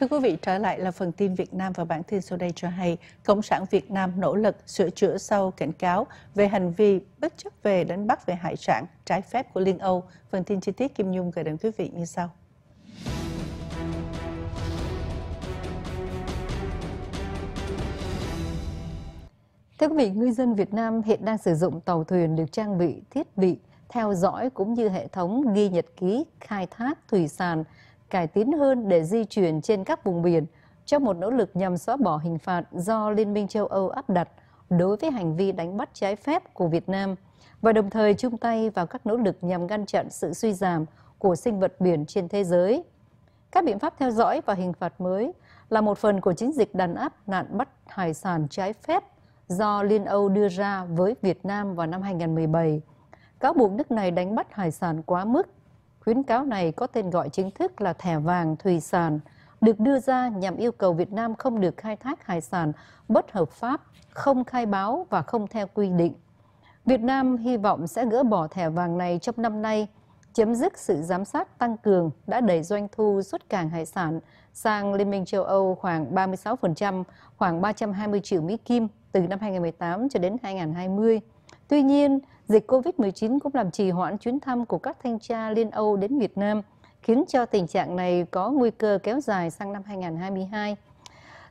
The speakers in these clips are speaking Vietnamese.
Thưa quý vị, trở lại là phần tin Việt Nam và bản tin sau đây cho hay, Cộng sản Việt Nam nỗ lực sửa chữa sau cảnh cáo về hành vi bất chấp về đánh bắt về hải sản trái phép của Liên Âu. Phần tin chi tiết Kim Nhung gửi đến quý vị như sau. Thưa quý vị, ngư dân Việt Nam hiện đang sử dụng tàu thuyền được trang bị thiết bị theo dõi cũng như hệ thống ghi nhật ký khai thác thủy sản cải tiến hơn để di chuyển trên các vùng biển trong một nỗ lực nhằm xóa bỏ hình phạt do Liên minh châu Âu áp đặt đối với hành vi đánh bắt trái phép của Việt Nam và đồng thời chung tay vào các nỗ lực nhằm ngăn chặn sự suy giảm của sinh vật biển trên thế giới. Các biện pháp theo dõi và hình phạt mới là một phần của chiến dịch đàn áp nạn bắt hải sản trái phép do Liên Âu đưa ra với Việt Nam vào năm 2017. Cáo buộc nước này đánh bắt hải sản quá mức Khuyến cáo này có tên gọi chính thức là thẻ vàng thủy sản, được đưa ra nhằm yêu cầu Việt Nam không được khai thác hải sản bất hợp pháp, không khai báo và không theo quy định. Việt Nam hy vọng sẽ gỡ bỏ thẻ vàng này trong năm nay, chấm dứt sự giám sát tăng cường đã đẩy doanh thu xuất cảng hải sản sang Liên minh châu Âu khoảng 36%, khoảng 320 triệu Mỹ Kim từ năm 2018 cho đến 2020. Tuy nhiên, dịch COVID-19 cũng làm trì hoãn chuyến thăm của các thanh tra Liên Âu đến Việt Nam, khiến cho tình trạng này có nguy cơ kéo dài sang năm 2022.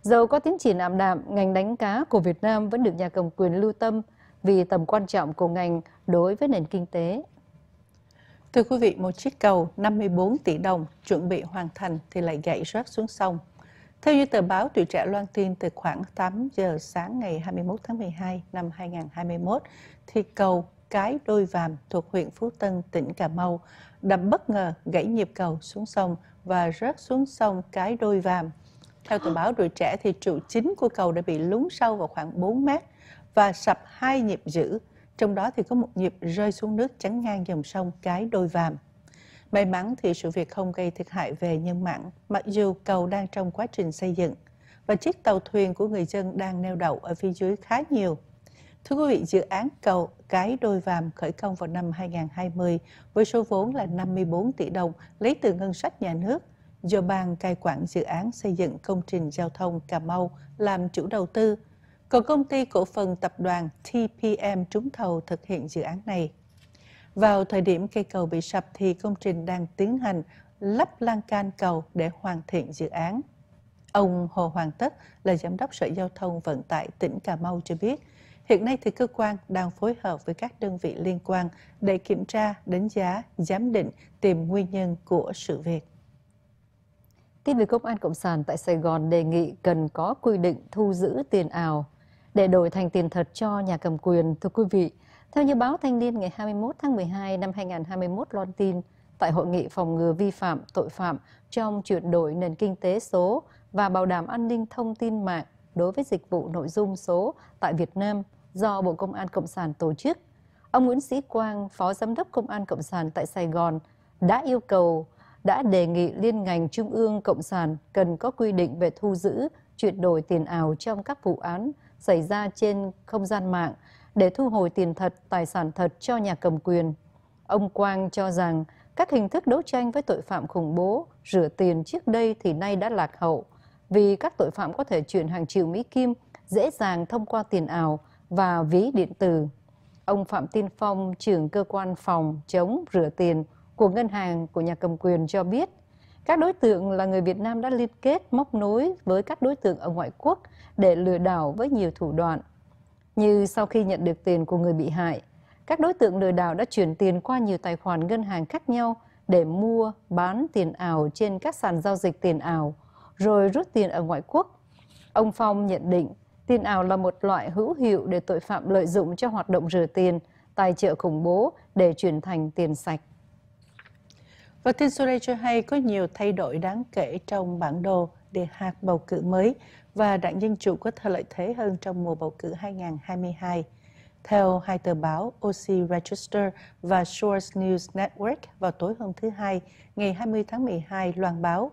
Dẫu có tiến triển ảm đạm, ngành đánh cá của Việt Nam vẫn được nhà cầm quyền lưu tâm vì tầm quan trọng của ngành đối với nền kinh tế. Thưa quý vị, một chiếc cầu 54 tỷ đồng chuẩn bị hoàn thành thì lại gãy rớt xuống sông theo như tờ báo Tuổi trẻ loan tin từ khoảng 8 giờ sáng ngày 21 tháng 12 năm 2021, thì cầu Cái Đôi Vàm thuộc huyện Phú Tân, tỉnh Cà Mau đập bất ngờ gãy nhịp cầu xuống sông và rớt xuống sông Cái Đôi Vàm. Theo tờ báo Tuổi trẻ thì trụ chính của cầu đã bị lún sâu vào khoảng 4 mét và sập hai nhịp giữ, trong đó thì có một nhịp rơi xuống nước chắn ngang dòng sông Cái Đôi Vàm. May mắn thì sự việc không gây thiệt hại về nhân mạng, mặc dù cầu đang trong quá trình xây dựng và chiếc tàu thuyền của người dân đang neo đậu ở phía dưới khá nhiều. Thưa quý vị, dự án cầu Cái Đôi Vàm khởi công vào năm 2020 với số vốn là 54 tỷ đồng lấy từ ngân sách nhà nước do Ban Cai quản Dự án Xây dựng Công trình Giao thông Cà Mau làm chủ đầu tư, còn công ty cổ phần tập đoàn TPM trúng thầu thực hiện dự án này. Vào thời điểm cây cầu bị sập thì công trình đang tiến hành lắp lan can cầu để hoàn thiện dự án. Ông Hồ Hoàng Tất là Giám đốc Sở Giao thông Vận tải tỉnh Cà Mau cho biết, hiện nay thì cơ quan đang phối hợp với các đơn vị liên quan để kiểm tra, đánh giá, giám định, tìm nguyên nhân của sự việc. Tin về Công an Cộng sản tại Sài Gòn đề nghị cần có quy định thu giữ tiền ảo để đổi thành tiền thật cho nhà cầm quyền. Thưa quý vị, theo như báo Thanh niên ngày 21 tháng 12 năm 2021 loan tin, tại hội nghị phòng ngừa vi phạm tội phạm trong chuyển đổi nền kinh tế số và bảo đảm an ninh thông tin mạng đối với dịch vụ nội dung số tại Việt Nam do Bộ Công an Cộng sản tổ chức. Ông Nguyễn Sĩ Quang, Phó Giám đốc Công an Cộng sản tại Sài Gòn, đã yêu cầu, đã đề nghị Liên ngành Trung ương Cộng sản cần có quy định về thu giữ, chuyển đổi tiền ảo trong các vụ án xảy ra trên không gian mạng để thu hồi tiền thật, tài sản thật cho nhà cầm quyền. Ông Quang cho rằng các hình thức đấu tranh với tội phạm khủng bố, rửa tiền trước đây thì nay đã lạc hậu, vì các tội phạm có thể chuyển hàng triệu Mỹ Kim dễ dàng thông qua tiền ảo và ví điện tử. Ông Phạm Tiên Phong, trưởng cơ quan phòng chống rửa tiền của ngân hàng của nhà cầm quyền cho biết, các đối tượng là người Việt Nam đã liên kết móc nối với các đối tượng ở ngoại quốc để lừa đảo với nhiều thủ đoạn – như sau khi nhận được tiền của người bị hại, các đối tượng lừa đảo đã chuyển tiền qua nhiều tài khoản ngân hàng khác nhau để mua, bán tiền ảo trên các sàn giao dịch tiền ảo, rồi rút tiền ở ngoại quốc. Ông Phong nhận định tiền ảo là một loại hữu hiệu để tội phạm lợi dụng cho hoạt động rửa tiền, tài trợ khủng bố để chuyển thành tiền sạch. Và tin Soleil cho hay có nhiều thay đổi đáng kể trong bản đồ đề hạt bầu cử mới và đảng Dân Chủ có thể lợi thế hơn trong mùa bầu cử 2022. Theo hai tờ báo OC Register và Source News Network vào tối hôm thứ Hai, ngày 20 tháng 12 loan báo,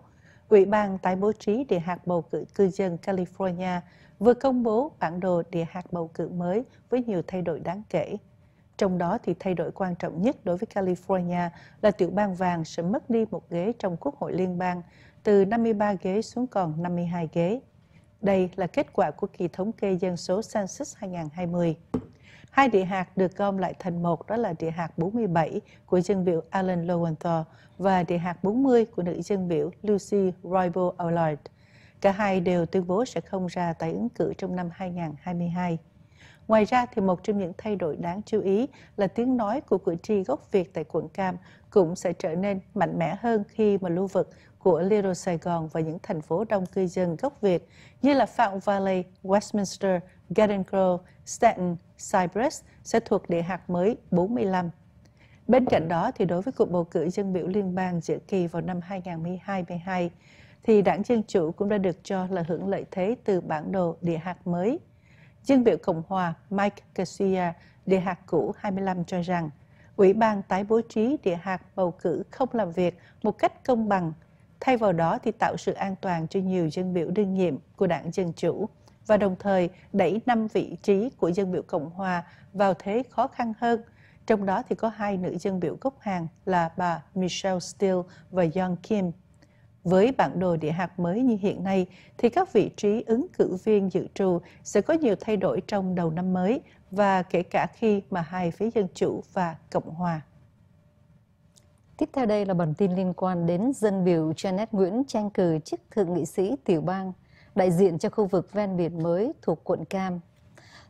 Ủy ban tái bố trí địa hạt bầu cử cư dân California vừa công bố bản đồ địa hạt bầu cử mới với nhiều thay đổi đáng kể. Trong đó thì thay đổi quan trọng nhất đối với California là tiểu bang vàng sẽ mất đi một ghế trong Quốc hội liên bang, từ 53 ghế xuống còn 52 ghế. Đây là kết quả của kỳ thống kê dân số Census 2020. Hai địa hạt được gom lại thành một đó là địa hạt 47 của dân biểu Alan Lowenthal và địa hạt 40 của nữ dân biểu Lucy Roybal Allard. Cả hai đều tuyên bố sẽ không ra tái ứng cử trong năm 2022. Ngoài ra thì một trong những thay đổi đáng chú ý là tiếng nói của cử tri gốc Việt tại quận Cam cũng sẽ trở nên mạnh mẽ hơn khi mà lưu vực của Little Sài Gòn và những thành phố đông cư dân gốc Việt như là Fountain Valley, Westminster, Garden Grove, Staten, Cypress sẽ thuộc địa hạt mới 45. Bên cạnh đó thì đối với cuộc bầu cử dân biểu liên bang giữa kỳ vào năm 2022, thì đảng Dân Chủ cũng đã được cho là hưởng lợi thế từ bản đồ địa hạt mới Dân biểu Cộng hòa Mike Garcia, địa hạt cũ 25 cho rằng Ủy ban tái bố trí địa hạt bầu cử không làm việc một cách công bằng, thay vào đó thì tạo sự an toàn cho nhiều dân biểu đương nhiệm của đảng Dân Chủ và đồng thời đẩy 5 vị trí của dân biểu Cộng hòa vào thế khó khăn hơn. Trong đó thì có hai nữ dân biểu gốc hàng là bà Michelle Steele và Young Kim với bản đồ địa hạt mới như hiện nay, thì các vị trí ứng cử viên dự trù sẽ có nhiều thay đổi trong đầu năm mới và kể cả khi mà hai phía Dân Chủ và Cộng Hòa. Tiếp theo đây là bản tin liên quan đến dân biểu Janet Nguyễn tranh cử chức thượng nghị sĩ tiểu bang, đại diện cho khu vực ven biển mới thuộc quận Cam,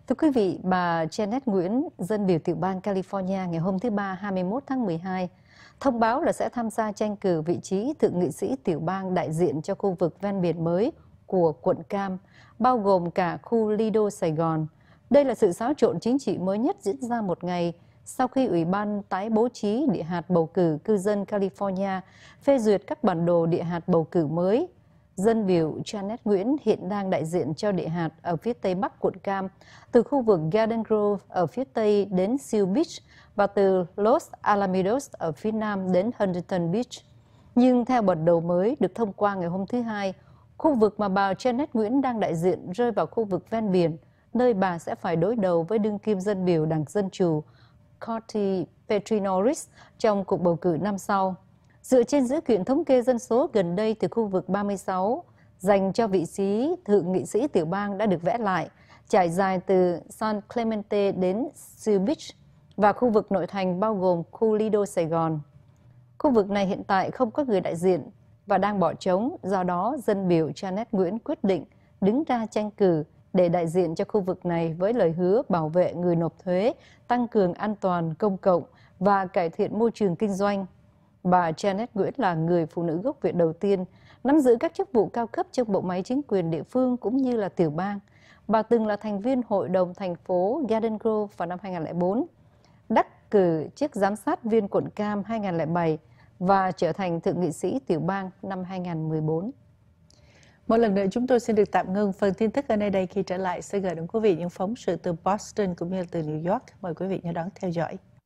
Thưa quý vị, bà Janet Nguyễn, dân biểu tiểu bang California ngày hôm thứ Ba 21 tháng 12 thông báo là sẽ tham gia tranh cử vị trí thượng nghị sĩ tiểu bang đại diện cho khu vực ven biển mới của quận Cam, bao gồm cả khu Lido Sài Gòn. Đây là sự xáo trộn chính trị mới nhất diễn ra một ngày sau khi Ủy ban tái bố trí địa hạt bầu cử cư dân California phê duyệt các bản đồ địa hạt bầu cử mới Dân biểu Janet Nguyễn hiện đang đại diện cho địa hạt ở phía tây bắc quận Cam, từ khu vực Garden Grove ở phía tây đến Seal Beach và từ Los Alamitos ở phía nam đến Huntington Beach. Nhưng theo bản đồ mới được thông qua ngày hôm thứ Hai, khu vực mà bà Janet Nguyễn đang đại diện rơi vào khu vực ven biển, nơi bà sẽ phải đối đầu với đương kim dân biểu Đảng Dân Chủ Corti Petrinoris trong cuộc bầu cử năm sau. Dựa trên dữ kiện thống kê dân số gần đây từ khu vực 36 dành cho vị trí thượng nghị sĩ tiểu bang đã được vẽ lại, trải dài từ San Clemente đến Seal Beach và khu vực nội thành bao gồm khu Lido Sài Gòn. Khu vực này hiện tại không có người đại diện và đang bỏ trống, do đó dân biểu Janet Nguyễn quyết định đứng ra tranh cử để đại diện cho khu vực này với lời hứa bảo vệ người nộp thuế, tăng cường an toàn công cộng và cải thiện môi trường kinh doanh. Bà Janet Nguyễn là người phụ nữ gốc Việt đầu tiên nắm giữ các chức vụ cao cấp trong bộ máy chính quyền địa phương cũng như là tiểu bang. Bà từng là thành viên hội đồng thành phố Garden Grove vào năm 2004, đắc cử chức giám sát viên quận Cam 2007 và trở thành thượng nghị sĩ tiểu bang năm 2014. Một lần nữa chúng tôi xin được tạm ngưng phần tin tức ở nơi đây khi trở lại sẽ gửi đến quý vị những phóng sự từ Boston cũng như từ New York. Mời quý vị nhớ đón theo dõi.